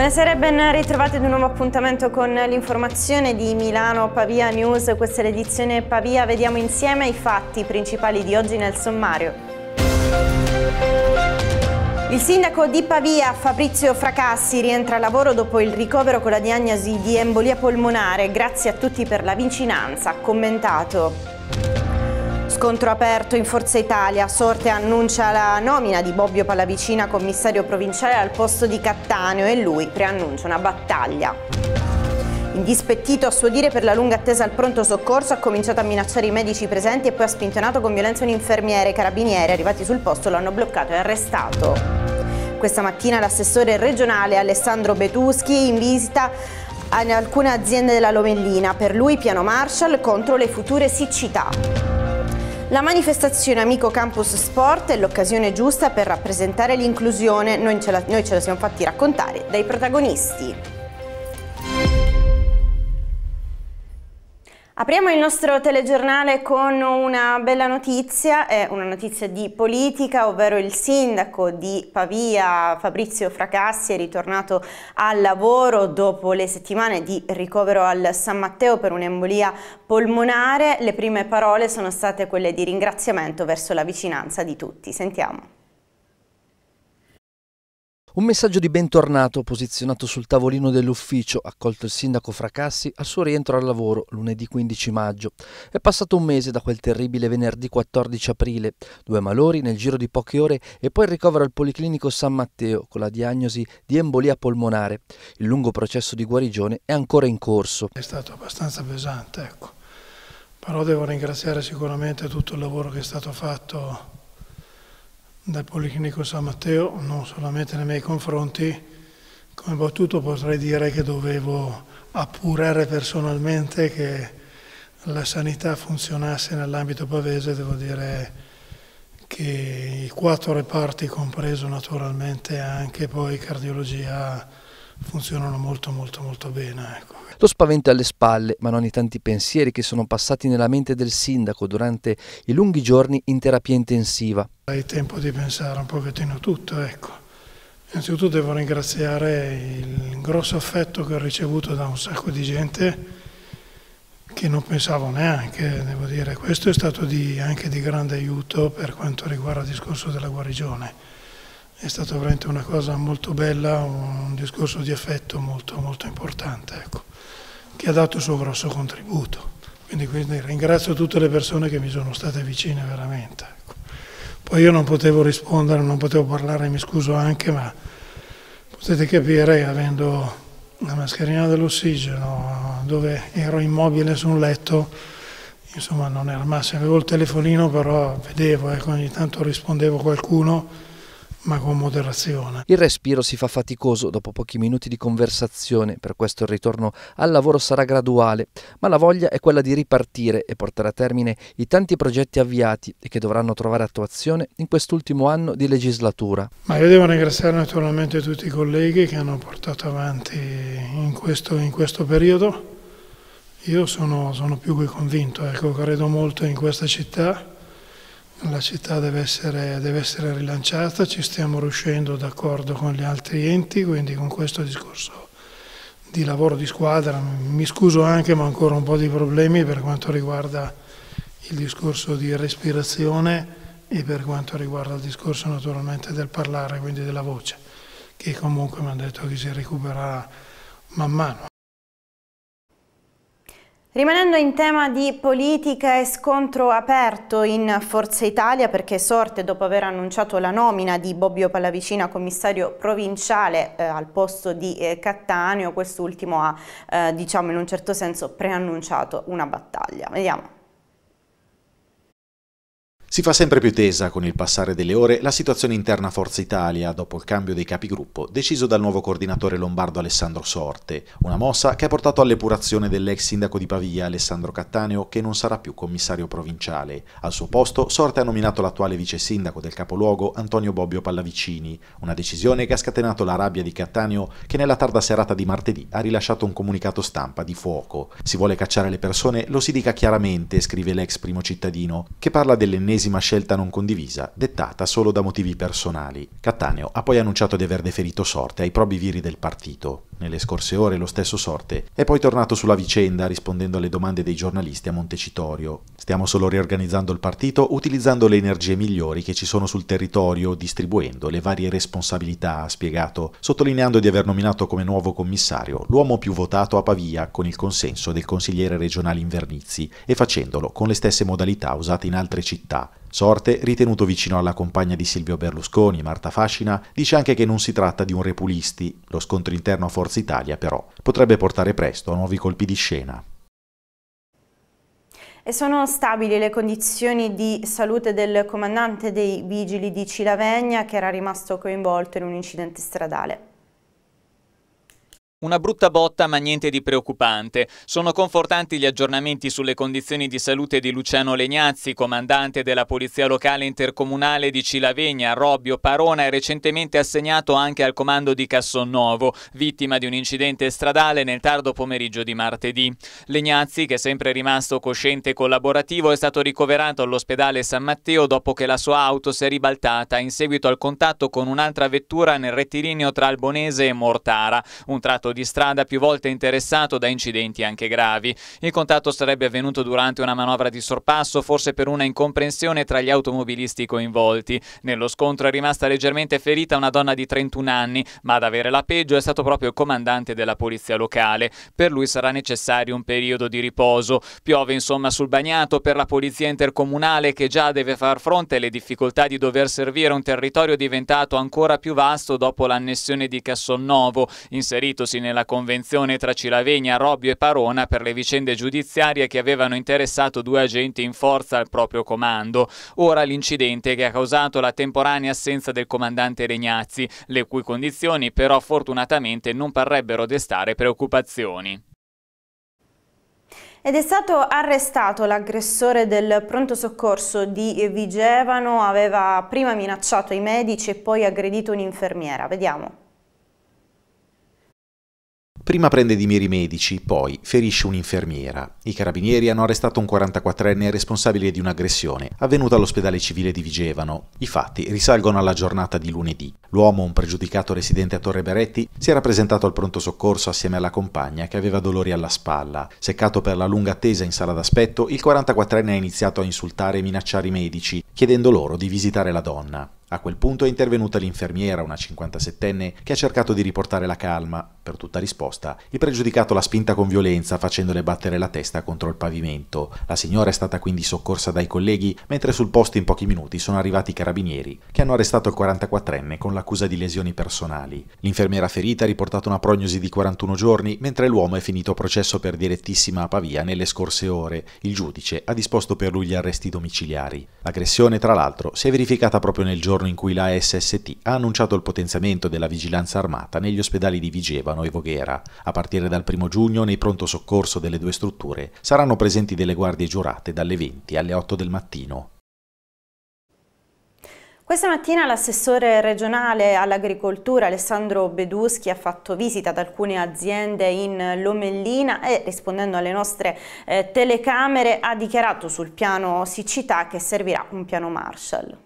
Buonasera e ben ritrovati ad un nuovo appuntamento con l'informazione di Milano Pavia News. Questa è l'edizione Pavia. Vediamo insieme i fatti principali di oggi nel sommario. Il sindaco di Pavia, Fabrizio Fracassi, rientra al lavoro dopo il ricovero con la diagnosi di embolia polmonare. Grazie a tutti per la vicinanza, ha commentato scontro aperto in Forza Italia. Sorte annuncia la nomina di Bobbio Pallavicina commissario provinciale al posto di Cattaneo e lui preannuncia una battaglia. Indispettito a suo dire per la lunga attesa al pronto soccorso, ha cominciato a minacciare i medici presenti e poi ha spintonato con violenza un infermiere e carabinieri arrivati sul posto lo hanno bloccato e arrestato. Questa mattina l'assessore regionale Alessandro Betuschi in visita in alcune aziende della Lomellina. Per lui piano Marshall contro le future siccità. La manifestazione Amico Campus Sport è l'occasione giusta per rappresentare l'inclusione, noi ce la, noi ce la siamo fatti raccontare dai protagonisti. Apriamo il nostro telegiornale con una bella notizia, è una notizia di politica, ovvero il sindaco di Pavia Fabrizio Fracassi è ritornato al lavoro dopo le settimane di ricovero al San Matteo per un'embolia polmonare. Le prime parole sono state quelle di ringraziamento verso la vicinanza di tutti. Sentiamo. Un messaggio di bentornato posizionato sul tavolino dell'ufficio, accolto il sindaco Fracassi al suo rientro al lavoro lunedì 15 maggio. È passato un mese da quel terribile venerdì 14 aprile, due malori nel giro di poche ore e poi il ricovero al Policlinico San Matteo con la diagnosi di embolia polmonare. Il lungo processo di guarigione è ancora in corso. È stato abbastanza pesante, ecco. Però devo ringraziare sicuramente tutto il lavoro che è stato fatto dal Policlinico San Matteo, non solamente nei miei confronti, come battuto potrei dire che dovevo appurare personalmente che la sanità funzionasse nell'ambito pavese, devo dire che i quattro reparti, compreso naturalmente anche poi cardiologia, funzionano molto molto molto bene. Ecco. Lo spavento alle spalle, ma non i tanti pensieri che sono passati nella mente del sindaco durante i lunghi giorni in terapia intensiva. Hai tempo di pensare un pochettino a tutto, ecco. Innanzitutto devo ringraziare il grosso affetto che ho ricevuto da un sacco di gente che non pensavo neanche, devo dire. Questo è stato di, anche di grande aiuto per quanto riguarda il discorso della guarigione è stata veramente una cosa molto bella, un discorso di affetto molto, molto importante, ecco, che ha dato il suo grosso contributo. Quindi, quindi, ringrazio tutte le persone che mi sono state vicine veramente. Ecco. Poi io non potevo rispondere, non potevo parlare, mi scuso anche, ma potete capire, avendo la mascherina dell'ossigeno, dove ero immobile su un letto, insomma non era massimo, avevo il telefonino, però vedevo, ecco, ogni tanto rispondevo a qualcuno ma con moderazione. Il respiro si fa faticoso dopo pochi minuti di conversazione, per questo il ritorno al lavoro sarà graduale, ma la voglia è quella di ripartire e portare a termine i tanti progetti avviati e che dovranno trovare attuazione in quest'ultimo anno di legislatura. Ma io devo ringraziare naturalmente tutti i colleghi che hanno portato avanti in questo, in questo periodo. Io sono, sono più che convinto, ecco, credo molto in questa città la città deve essere, deve essere rilanciata, ci stiamo riuscendo d'accordo con gli altri enti, quindi con questo discorso di lavoro di squadra, mi scuso anche ma ancora un po' di problemi per quanto riguarda il discorso di respirazione e per quanto riguarda il discorso naturalmente del parlare, quindi della voce, che comunque mi hanno detto che si recupererà man mano, Rimanendo in tema di politica e scontro aperto in Forza Italia perché sorte dopo aver annunciato la nomina di Bobbio Pallavicina commissario provinciale eh, al posto di eh, Cattaneo, quest'ultimo ha eh, diciamo in un certo senso preannunciato una battaglia. Vediamo. Si fa sempre più tesa con il passare delle ore la situazione interna a Forza Italia dopo il cambio dei capigruppo deciso dal nuovo coordinatore lombardo Alessandro Sorte, una mossa che ha portato all'epurazione dell'ex sindaco di Pavia Alessandro Cattaneo che non sarà più commissario provinciale. Al suo posto Sorte ha nominato l'attuale vice sindaco del capoluogo Antonio Bobbio Pallavicini, una decisione che ha scatenato la rabbia di Cattaneo che nella tarda serata di martedì ha rilasciato un comunicato stampa di fuoco. Si vuole cacciare le persone, lo si dica chiaramente, scrive l'ex primo cittadino, che parla dell'ennesima ennesima scelta non condivisa, dettata solo da motivi personali. Cattaneo ha poi annunciato di aver deferito sorte ai probi viri del partito. Nelle scorse ore lo stesso Sorte è poi tornato sulla vicenda rispondendo alle domande dei giornalisti a Montecitorio. Stiamo solo riorganizzando il partito utilizzando le energie migliori che ci sono sul territorio, distribuendo le varie responsabilità, ha spiegato, sottolineando di aver nominato come nuovo commissario l'uomo più votato a Pavia con il consenso del consigliere regionale Invernizi e facendolo con le stesse modalità usate in altre città, Sorte, ritenuto vicino alla compagna di Silvio Berlusconi, Marta Fascina, dice anche che non si tratta di un repulisti. Lo scontro interno a Forza Italia, però, potrebbe portare presto a nuovi colpi di scena. E sono stabili le condizioni di salute del comandante dei vigili di Cilavegna che era rimasto coinvolto in un incidente stradale. Una brutta botta ma niente di preoccupante. Sono confortanti gli aggiornamenti sulle condizioni di salute di Luciano Legnazzi, comandante della Polizia Locale Intercomunale di Cilavegna, Robbio, Parona e recentemente assegnato anche al comando di Cassonnovo, vittima di un incidente stradale nel tardo pomeriggio di martedì. Legnazzi, che è sempre rimasto cosciente e collaborativo, è stato ricoverato all'ospedale San Matteo dopo che la sua auto si è ribaltata in seguito al contatto con un'altra vettura nel rettilineo tra Albonese e Mortara, un tratto tratto di strada più volte interessato da incidenti anche gravi. Il contatto sarebbe avvenuto durante una manovra di sorpasso, forse per una incomprensione tra gli automobilisti coinvolti. Nello scontro è rimasta leggermente ferita una donna di 31 anni, ma ad avere la peggio è stato proprio il comandante della polizia locale. Per lui sarà necessario un periodo di riposo. Piove insomma sul bagnato per la polizia intercomunale che già deve far fronte alle difficoltà di dover servire un territorio diventato ancora più vasto dopo l'annessione di Cassonnovo, inseritosi nella convenzione tra Cilavegna, Robbio e Parona per le vicende giudiziarie che avevano interessato due agenti in forza al proprio comando. Ora l'incidente che ha causato la temporanea assenza del comandante Regnazzi, le cui condizioni però fortunatamente non parrebbero destare preoccupazioni. Ed è stato arrestato l'aggressore del pronto soccorso di Vigevano, aveva prima minacciato i medici e poi aggredito un'infermiera. Vediamo. Prima prende di miri medici, poi ferisce un'infermiera. I carabinieri hanno arrestato un 44enne responsabile di un'aggressione avvenuta all'ospedale civile di Vigevano. I fatti risalgono alla giornata di lunedì. L'uomo, un pregiudicato residente a Torre Beretti, si era presentato al pronto soccorso assieme alla compagna che aveva dolori alla spalla. Seccato per la lunga attesa in sala d'aspetto, il 44enne ha iniziato a insultare e minacciare i medici, chiedendo loro di visitare la donna. A quel punto è intervenuta l'infermiera, una 57enne, che ha cercato di riportare la calma. Per tutta risposta, il pregiudicato l'ha spinta con violenza, facendole battere la testa contro il pavimento. La signora è stata quindi soccorsa dai colleghi, mentre sul posto in pochi minuti sono arrivati i carabinieri, che hanno arrestato il 44enne con l'accusa di lesioni personali. L'infermiera ferita ha riportato una prognosi di 41 giorni, mentre l'uomo è finito processo per direttissima a Pavia nelle scorse ore. Il giudice ha disposto per lui gli arresti domiciliari. L'aggressione, tra l'altro, si è verificata proprio nel giorno giorno in cui la SST ha annunciato il potenziamento della vigilanza armata negli ospedali di Vigevano e Voghera. A partire dal 1 giugno, nei pronto soccorso delle due strutture saranno presenti delle guardie giurate dalle 20 alle 8 del mattino. Questa mattina l'assessore regionale all'agricoltura Alessandro Beduschi ha fatto visita ad alcune aziende in Lomellina e rispondendo alle nostre eh, telecamere ha dichiarato sul piano siccità che servirà un piano Marshall.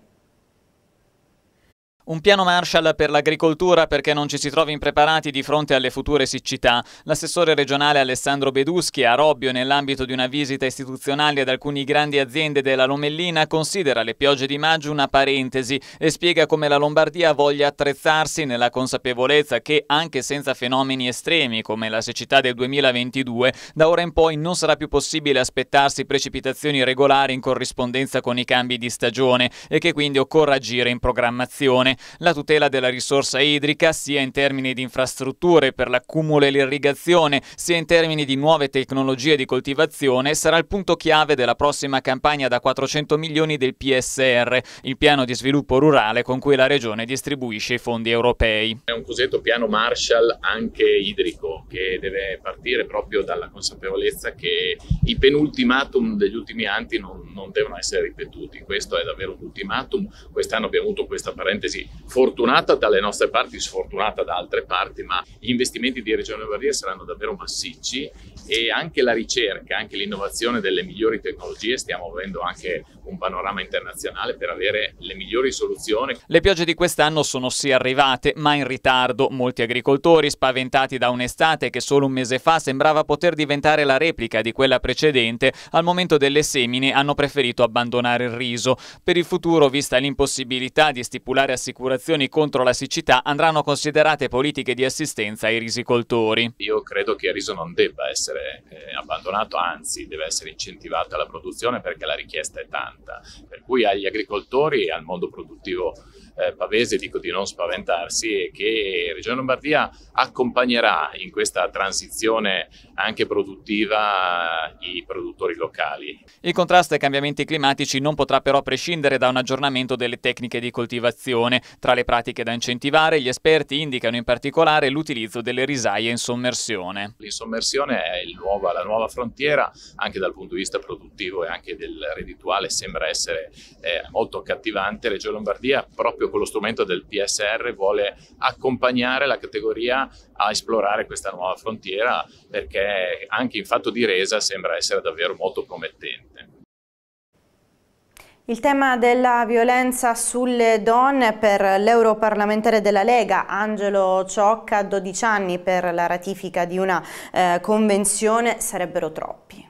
Un piano Marshall per l'agricoltura perché non ci si trovi impreparati di fronte alle future siccità. L'assessore regionale Alessandro Beduschi a Robbio nell'ambito di una visita istituzionale ad alcune grandi aziende della Lomellina considera le piogge di maggio una parentesi e spiega come la Lombardia voglia attrezzarsi nella consapevolezza che anche senza fenomeni estremi come la siccità del 2022 da ora in poi non sarà più possibile aspettarsi precipitazioni regolari in corrispondenza con i cambi di stagione e che quindi occorra agire in programmazione la tutela della risorsa idrica sia in termini di infrastrutture per l'accumulo e l'irrigazione, sia in termini di nuove tecnologie di coltivazione, sarà il punto chiave della prossima campagna da 400 milioni del PSR, il piano di sviluppo rurale con cui la Regione distribuisce i fondi europei. È un cosiddetto piano Marshall anche idrico che deve partire proprio dalla consapevolezza che i penultimatum degli ultimi anni non, non devono essere ripetuti. Questo è davvero un ultimatum. Quest'anno abbiamo avuto questa parentesi fortunata dalle nostre parti, sfortunata da altre parti, ma gli investimenti di Regione Lombardia saranno davvero massicci e anche la ricerca, anche l'innovazione delle migliori tecnologie, stiamo avendo anche un panorama internazionale per avere le migliori soluzioni. Le piogge di quest'anno sono sì arrivate, ma in ritardo. Molti agricoltori, spaventati da un'estate che solo un mese fa sembrava poter diventare la replica di quella precedente, al momento delle semine hanno preferito abbandonare il riso. Per il futuro, vista l'impossibilità di stipulare assicurazioni contro la siccità, andranno considerate politiche di assistenza ai risicoltori. Io credo che il riso non debba essere eh, abbandonato, anzi deve essere incentivata la produzione perché la richiesta è tanta. 80, per cui agli agricoltori e al mondo produttivo eh, pavese dico di non spaventarsi e che Regione Lombardia accompagnerà in questa transizione anche produttiva eh, i produttori locali. Il contrasto ai cambiamenti climatici non potrà però prescindere da un aggiornamento delle tecniche di coltivazione. Tra le pratiche da incentivare, gli esperti indicano in particolare l'utilizzo delle risaie in sommersione. L'insommersione è nuova, la nuova frontiera anche dal punto di vista produttivo e anche del reddituale sembra essere eh, molto accattivante, Regione Lombardia proprio con lo strumento del PSR vuole accompagnare la categoria a esplorare questa nuova frontiera perché anche in fatto di resa sembra essere davvero molto promettente. Il tema della violenza sulle donne per l'europarlamentare della Lega, Angelo Ciocca, 12 anni per la ratifica di una eh, convenzione, sarebbero troppi.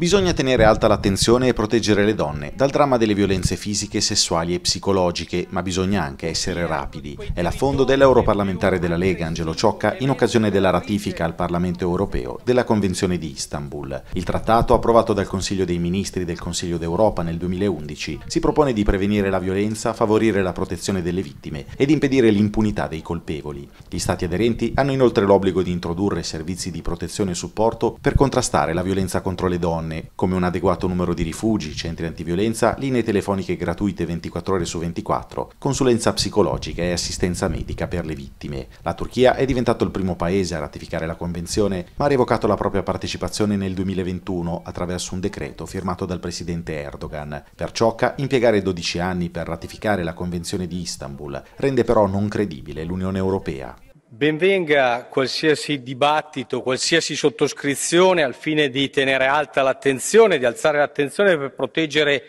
Bisogna tenere alta l'attenzione e proteggere le donne dal dramma delle violenze fisiche, sessuali e psicologiche, ma bisogna anche essere rapidi. È l'affondo dell'europarlamentare della Lega, Angelo Ciocca, in occasione della ratifica al Parlamento europeo della Convenzione di Istanbul. Il trattato, approvato dal Consiglio dei Ministri del Consiglio d'Europa nel 2011, si propone di prevenire la violenza, favorire la protezione delle vittime ed impedire l'impunità dei colpevoli. Gli Stati aderenti hanno inoltre l'obbligo di introdurre servizi di protezione e supporto per contrastare la violenza contro le donne anni, come un adeguato numero di rifugi, centri antiviolenza, linee telefoniche gratuite 24 ore su 24, consulenza psicologica e assistenza medica per le vittime. La Turchia è diventato il primo paese a ratificare la Convenzione, ma ha revocato la propria partecipazione nel 2021 attraverso un decreto firmato dal presidente Erdogan. Per Ciocca, impiegare 12 anni per ratificare la Convenzione di Istanbul rende però non credibile l'Unione Europea. Benvenga qualsiasi dibattito, qualsiasi sottoscrizione al fine di tenere alta l'attenzione, di alzare l'attenzione per proteggere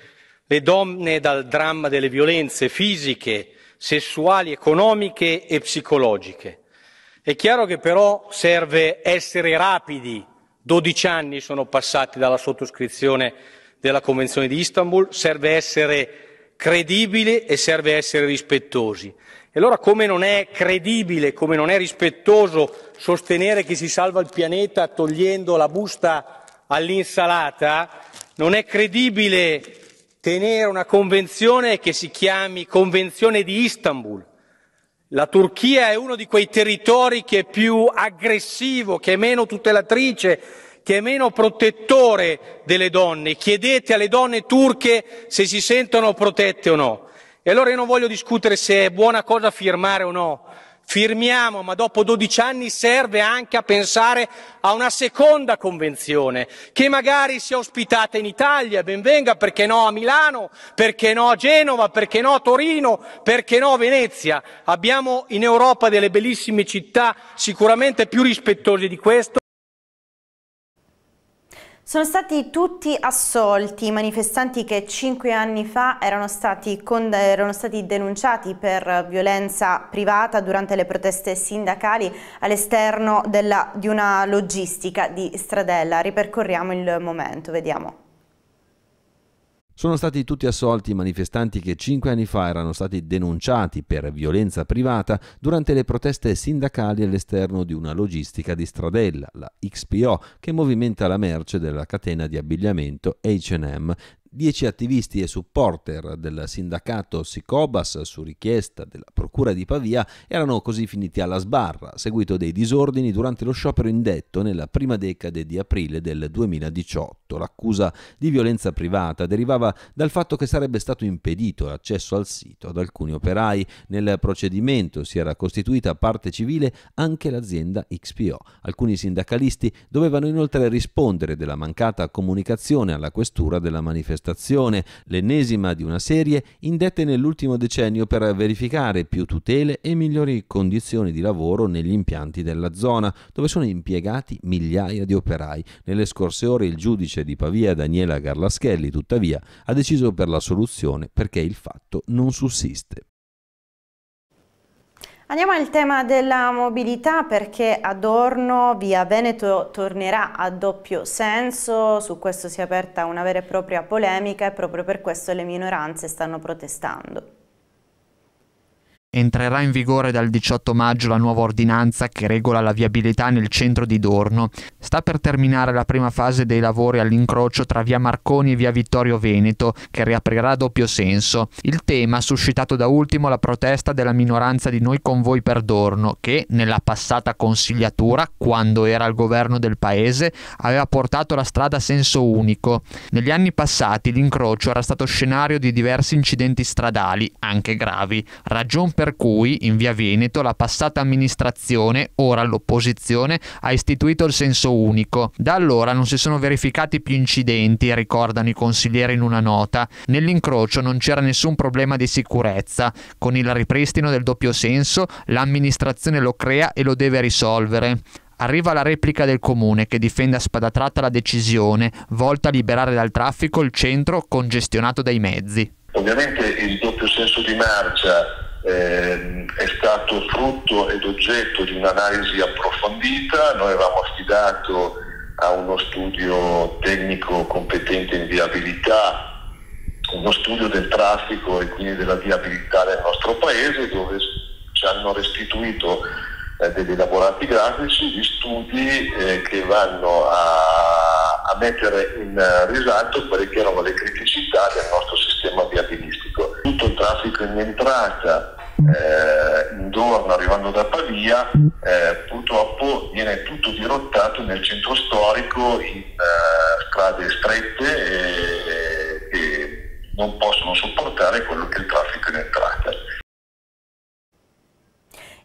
le donne dal dramma delle violenze fisiche, sessuali, economiche e psicologiche. È chiaro che però serve essere rapidi. 12 anni sono passati dalla sottoscrizione della Convenzione di Istanbul, serve essere credibili e serve essere rispettosi. E allora come non è credibile, come non è rispettoso sostenere che si salva il pianeta togliendo la busta all'insalata, non è credibile tenere una convenzione che si chiami Convenzione di Istanbul. La Turchia è uno di quei territori che è più aggressivo, che è meno tutelatrice, che è meno protettore delle donne. Chiedete alle donne turche se si sentono protette o no. E allora io non voglio discutere se è buona cosa firmare o no. Firmiamo, ma dopo 12 anni serve anche a pensare a una seconda convenzione, che magari sia ospitata in Italia, benvenga, perché no a Milano, perché no a Genova, perché no a Torino, perché no a Venezia. Abbiamo in Europa delle bellissime città, sicuramente più rispettose di questo. Sono stati tutti assolti i manifestanti che cinque anni fa erano stati, con, erano stati denunciati per violenza privata durante le proteste sindacali all'esterno di una logistica di Stradella. Ripercorriamo il momento, vediamo. Sono stati tutti assolti i manifestanti che cinque anni fa erano stati denunciati per violenza privata durante le proteste sindacali all'esterno di una logistica di stradella, la XPO, che movimenta la merce della catena di abbigliamento HM Dieci attivisti e supporter del sindacato Sicobas, su richiesta della Procura di Pavia, erano così finiti alla sbarra, seguito dei disordini durante lo sciopero indetto nella prima decade di aprile del 2018. L'accusa di violenza privata derivava dal fatto che sarebbe stato impedito l'accesso al sito ad alcuni operai. Nel procedimento si era costituita parte civile anche l'azienda XPO. Alcuni sindacalisti dovevano inoltre rispondere della mancata comunicazione alla questura della manifestazione manifestazione, l'ennesima di una serie indette nell'ultimo decennio per verificare più tutele e migliori condizioni di lavoro negli impianti della zona, dove sono impiegati migliaia di operai. Nelle scorse ore il giudice di Pavia, Daniela Garlaschelli, tuttavia, ha deciso per la soluzione perché il fatto non sussiste. Andiamo al tema della mobilità perché Adorno via Veneto tornerà a doppio senso, su questo si è aperta una vera e propria polemica e proprio per questo le minoranze stanno protestando. Entrerà in vigore dal 18 maggio la nuova ordinanza che regola la viabilità nel centro di Dorno. Sta per terminare la prima fase dei lavori all'incrocio tra via Marconi e via Vittorio Veneto, che riaprirà a doppio senso. Il tema ha suscitato da ultimo la protesta della minoranza di Noi con per Dorno, che nella passata consigliatura, quando era al governo del paese, aveva portato la strada a senso unico. Negli anni passati l'incrocio era stato scenario di diversi incidenti stradali, anche gravi. Ragion per per cui in via Veneto la passata amministrazione, ora l'opposizione, ha istituito il senso unico. Da allora non si sono verificati più incidenti, ricordano i consiglieri in una nota. Nell'incrocio non c'era nessun problema di sicurezza. Con il ripristino del doppio senso, l'amministrazione lo crea e lo deve risolvere. Arriva la replica del comune che difende a spada tratta la decisione, volta a liberare dal traffico il centro congestionato dai mezzi. Ovviamente il doppio senso di marcia eh, è stato frutto ed oggetto di un'analisi approfondita, noi avevamo affidato a uno studio tecnico competente in viabilità uno studio del traffico e quindi della viabilità del nostro paese dove ci hanno restituito eh, degli elaborati grafici gli studi eh, che vanno a, a mettere in risalto quelle che erano le criticità del nostro sistema viabilistico tutto il traffico in entrata eh, intorno arrivando da Pavia eh, purtroppo viene tutto dirottato nel centro storico in eh, strade strette eh, e, e non possono sopportare quello che è il traffico in entrata.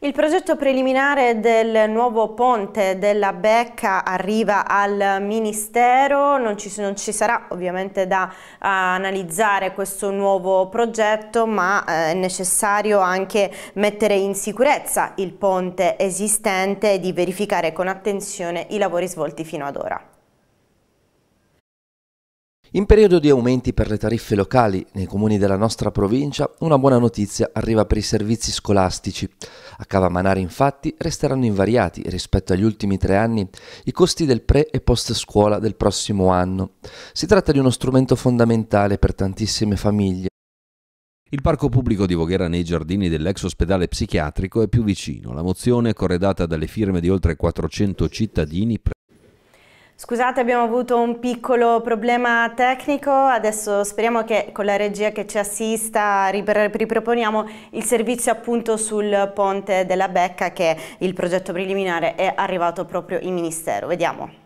Il progetto preliminare del nuovo ponte della Becca arriva al Ministero, non ci, non ci sarà ovviamente da uh, analizzare questo nuovo progetto ma uh, è necessario anche mettere in sicurezza il ponte esistente e di verificare con attenzione i lavori svolti fino ad ora. In periodo di aumenti per le tariffe locali nei comuni della nostra provincia, una buona notizia arriva per i servizi scolastici. A Cavamanari infatti resteranno invariati rispetto agli ultimi tre anni i costi del pre e post scuola del prossimo anno. Si tratta di uno strumento fondamentale per tantissime famiglie. Il parco pubblico di Voghera nei giardini dell'ex ospedale psichiatrico è più vicino. La mozione, corredata dalle firme di oltre 400 cittadini, Scusate, abbiamo avuto un piccolo problema tecnico, adesso speriamo che con la regia che ci assista riproponiamo il servizio appunto sul ponte della Becca che il progetto preliminare è arrivato proprio in Ministero. Vediamo.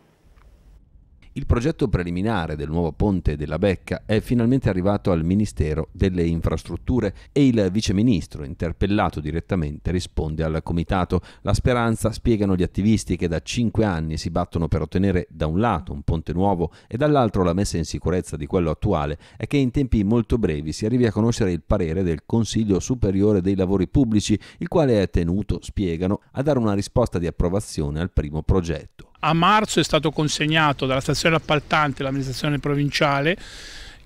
Il progetto preliminare del nuovo ponte della Becca è finalmente arrivato al Ministero delle Infrastrutture e il viceministro, interpellato direttamente, risponde al comitato. La speranza, spiegano gli attivisti che da cinque anni si battono per ottenere da un lato un ponte nuovo e dall'altro la messa in sicurezza di quello attuale, è che in tempi molto brevi si arrivi a conoscere il parere del Consiglio Superiore dei Lavori Pubblici, il quale è tenuto, spiegano, a dare una risposta di approvazione al primo progetto. A marzo è stato consegnato dalla stazione appaltante all'amministrazione provinciale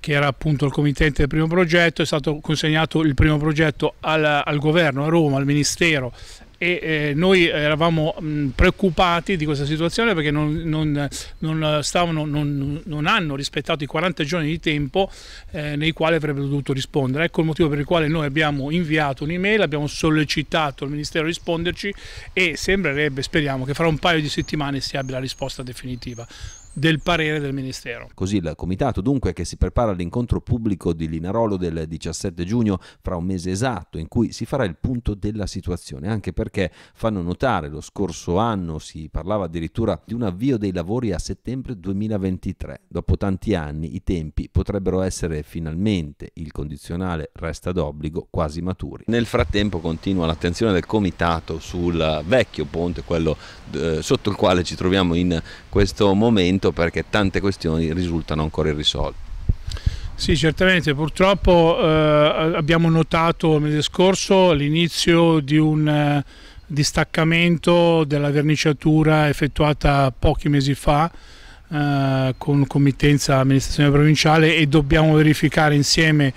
che era appunto il committente del primo progetto, è stato consegnato il primo progetto al, al governo, a Roma, al Ministero e eh, noi eravamo mh, mm, preoccupati di questa situazione perché non, non, non, stavano, non, hanno rispettato i 40 giorni di tempo eh, nei quali avrebbero dovuto rispondere. Ecco il motivo per il quale noi abbiamo inviato un'email, abbiamo sollecitato il Ministero a risponderci e sembrerebbe, speriamo, che fra un paio di settimane si abbia la risposta definitiva del parere del Ministero. Così il Comitato dunque che si prepara all'incontro pubblico di Linarolo del 17 giugno fra un mese esatto in cui si farà il punto della situazione anche perché fanno notare lo scorso anno si parlava addirittura di un avvio dei lavori a settembre 2023. Dopo tanti anni i tempi potrebbero essere finalmente il condizionale resta d'obbligo quasi maturi. Nel frattempo continua l'attenzione del Comitato sul vecchio ponte quello eh, sotto il quale ci troviamo in questo momento momento perché tante questioni risultano ancora irrisolte. Sì, certamente, purtroppo eh, abbiamo notato il mese scorso l'inizio di un eh, distaccamento della verniciatura effettuata pochi mesi fa eh, con committenza amministrazione provinciale e dobbiamo verificare insieme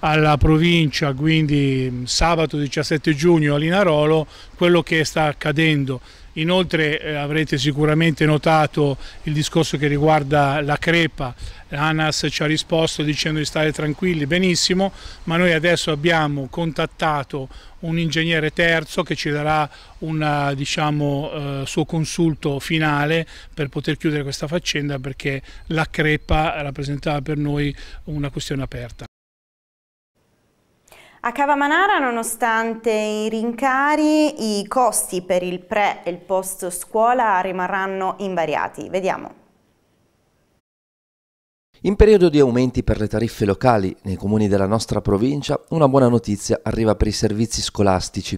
alla provincia, quindi sabato 17 giugno a Linarolo, quello che sta accadendo. Inoltre eh, avrete sicuramente notato il discorso che riguarda la crepa, Anas ci ha risposto dicendo di stare tranquilli, benissimo, ma noi adesso abbiamo contattato un ingegnere terzo che ci darà un eh, diciamo, eh, suo consulto finale per poter chiudere questa faccenda perché la crepa rappresentava per noi una questione aperta. A Cavamanara, nonostante i rincari, i costi per il pre e il post scuola rimarranno invariati. Vediamo. In periodo di aumenti per le tariffe locali nei comuni della nostra provincia, una buona notizia arriva per i servizi scolastici.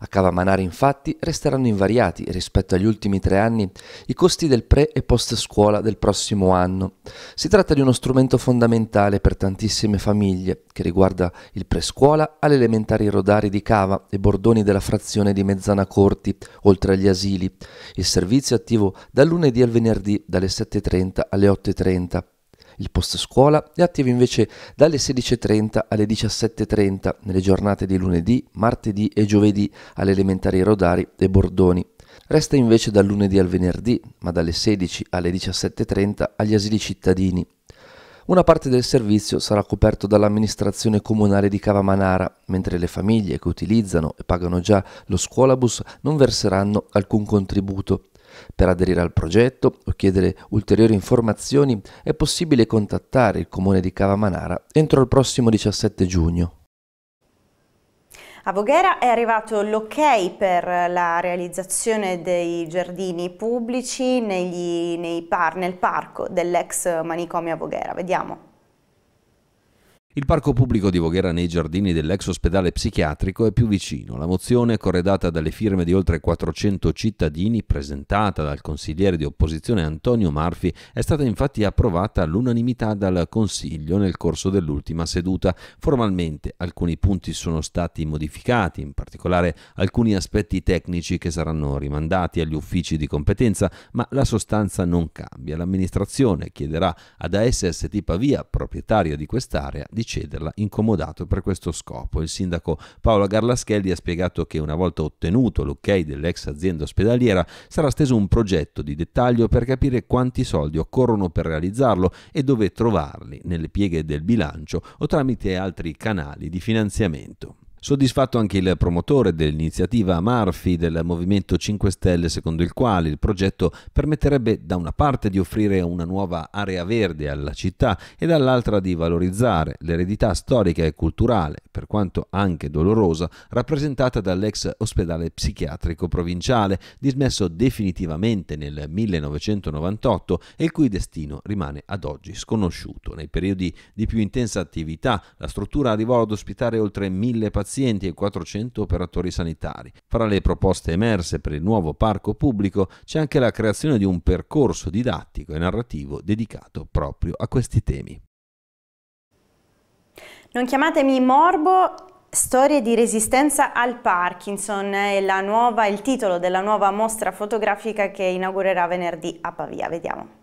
A Cavamanari infatti resteranno invariati rispetto agli ultimi tre anni i costi del pre e post scuola del prossimo anno. Si tratta di uno strumento fondamentale per tantissime famiglie che riguarda il prescuola alle elementari rodari di Cava e bordoni della frazione di Mezzana Corti, oltre agli asili. Il servizio è attivo dal lunedì al venerdì dalle 7.30 alle 8.30 il post scuola è attivo invece dalle 16.30 alle 17.30 nelle giornate di lunedì, martedì e giovedì alle elementari Rodari e Bordoni. Resta invece dal lunedì al venerdì, ma dalle 16 alle 17.30 agli asili cittadini. Una parte del servizio sarà coperto dall'amministrazione comunale di Cavamanara, mentre le famiglie che utilizzano e pagano già lo scuolabus non verseranno alcun contributo. Per aderire al progetto o chiedere ulteriori informazioni è possibile contattare il comune di Cavamanara entro il prossimo 17 giugno. A Voghera è arrivato l'ok per la realizzazione dei giardini pubblici negli, par, nel parco dell'ex manicomio a Voghera. Vediamo. Il parco pubblico di Voghera nei giardini dell'ex ospedale psichiatrico è più vicino. La mozione, corredata dalle firme di oltre 400 cittadini, presentata dal consigliere di opposizione Antonio Marfi, è stata infatti approvata all'unanimità dal Consiglio nel corso dell'ultima seduta. Formalmente alcuni punti sono stati modificati, in particolare alcuni aspetti tecnici che saranno rimandati agli uffici di competenza, ma la sostanza non cambia. L'amministrazione chiederà ad ASST Pavia, proprietaria di quest'area, di di cederla, incomodato per questo scopo. Il sindaco Paolo Garlaschelli ha spiegato che una volta ottenuto l'ok dell'ex azienda ospedaliera sarà steso un progetto di dettaglio per capire quanti soldi occorrono per realizzarlo e dove trovarli nelle pieghe del bilancio o tramite altri canali di finanziamento. Soddisfatto anche il promotore dell'iniziativa Amarfi del Movimento 5 Stelle, secondo il quale il progetto permetterebbe da una parte di offrire una nuova area verde alla città e dall'altra di valorizzare l'eredità storica e culturale, per quanto anche dolorosa, rappresentata dall'ex ospedale psichiatrico provinciale, dismesso definitivamente nel 1998 e il cui destino rimane ad oggi sconosciuto. Nei periodi di più intensa attività, la struttura arrivò ad ospitare oltre mille pazienti pazienti e 400 operatori sanitari. Fra le proposte emerse per il nuovo parco pubblico c'è anche la creazione di un percorso didattico e narrativo dedicato proprio a questi temi. Non chiamatemi morbo, Storie di resistenza al Parkinson è nuova, il titolo della nuova mostra fotografica che inaugurerà venerdì a Pavia. Vediamo.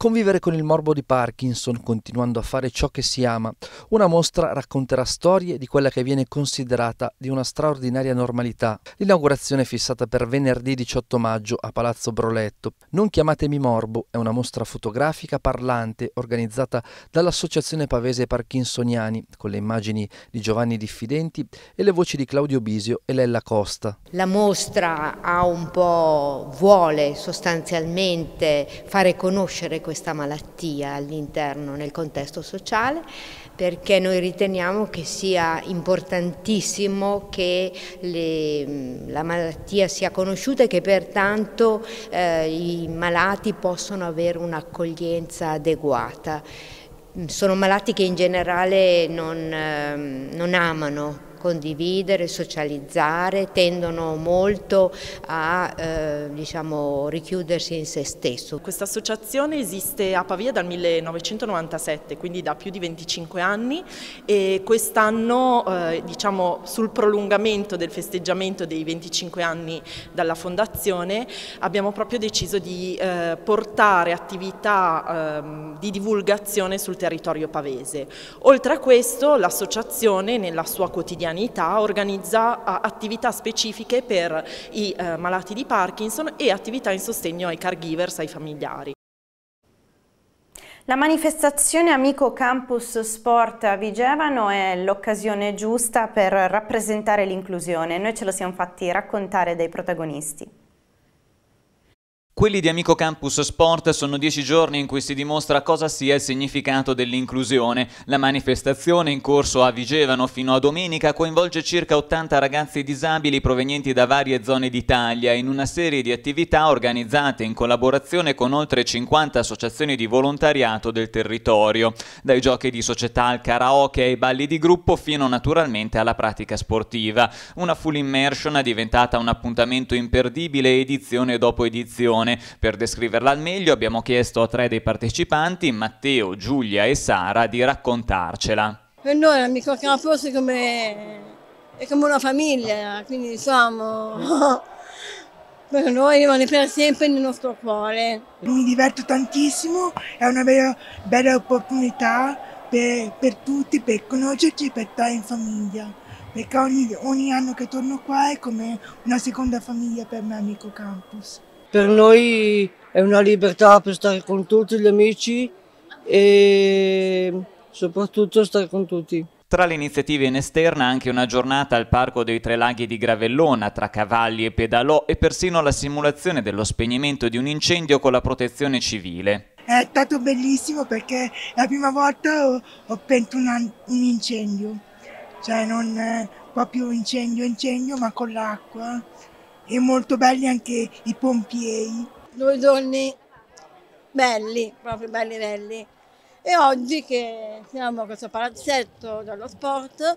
Convivere con il morbo di Parkinson continuando a fare ciò che si ama. Una mostra racconterà storie di quella che viene considerata di una straordinaria normalità. L'inaugurazione è fissata per venerdì 18 maggio a Palazzo Broletto. Non chiamatemi morbo è una mostra fotografica parlante organizzata dall'Associazione Pavese Parkinsoniani con le immagini di Giovanni Diffidenti e le voci di Claudio Bisio e Lella Costa. La mostra ha un po' vuole sostanzialmente fare conoscere questa malattia all'interno, nel contesto sociale, perché noi riteniamo che sia importantissimo che le, la malattia sia conosciuta e che pertanto eh, i malati possano avere un'accoglienza adeguata. Sono malati che in generale non, ehm, non amano condividere, socializzare, tendono molto a eh, diciamo, richiudersi in se stesso. Questa associazione esiste a Pavia dal 1997, quindi da più di 25 anni e quest'anno eh, diciamo, sul prolungamento del festeggiamento dei 25 anni dalla fondazione abbiamo proprio deciso di eh, portare attività ehm, di divulgazione sul territorio pavese. Oltre a questo l'associazione nella sua quotidianità quotidianità organizza attività specifiche per i eh, malati di Parkinson e attività in sostegno ai caregivers, ai familiari. La manifestazione Amico Campus Sport a Vigevano è l'occasione giusta per rappresentare l'inclusione. Noi ce lo siamo fatti raccontare dai protagonisti. Quelli di Amico Campus Sport sono dieci giorni in cui si dimostra cosa sia il significato dell'inclusione. La manifestazione in corso a Vigevano fino a domenica coinvolge circa 80 ragazzi disabili provenienti da varie zone d'Italia in una serie di attività organizzate in collaborazione con oltre 50 associazioni di volontariato del territorio, dai giochi di società al karaoke ai balli di gruppo fino naturalmente alla pratica sportiva. Una full immersion è diventata un appuntamento imperdibile edizione dopo edizione canzone. Per descriverla al meglio abbiamo chiesto a tre dei partecipanti, Matteo, Giulia e Sara, di raccontarcela. Per noi l'amico Calaforse come... è come una famiglia, quindi diciamo... per noi rimane per sempre nel nostro cuore. Mi diverto tantissimo, è una vera, bella opportunità per, per, tutti, per conoscerci e per stare in famiglia. Perché ogni, ogni anno che torno qua è come una seconda famiglia per me, amico Campus per noi è una libertà per stare con tutti gli amici e soprattutto stare con tutti. Tra le iniziative in esterna anche una giornata al Parco dei Tre Laghi di Gravellona tra cavalli e pedalò e persino la simulazione dello spegnimento di un incendio con la protezione civile. È stato bellissimo perché la prima volta ho, ho pento una, un incendio, cioè non eh, proprio incendio incendio ma con l'acqua e molto belli anche i pompieri. Due giorni belli, proprio belli belli. E oggi che siamo a questo palazzetto dello sport,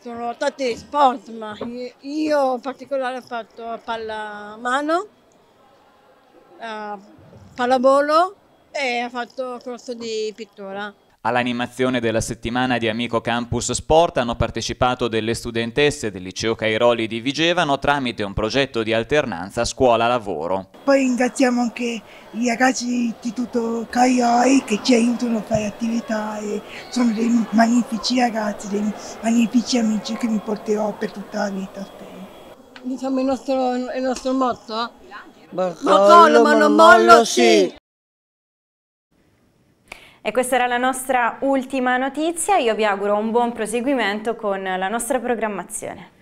sono tanti sport, ma io in particolare ho fatto pallamano, eh, pallavolo e ho fatto corso di pittura. All'animazione della settimana di Amico Campus Sport hanno partecipato delle studentesse del liceo Cairoli di Vigevano tramite un progetto di alternanza scuola-lavoro. Poi ringraziamo anche i ragazzi dell'Istituto Cairoli che ci aiutano a fare attività e sono dei magnifici ragazzi, dei magnifici amici che mi porterò per tutta la vita. Diciamo il nostro, il nostro motto? Bartolo, Bartolo ma non mollo sì! E questa era la nostra ultima notizia, io vi auguro un buon proseguimento con la nostra programmazione.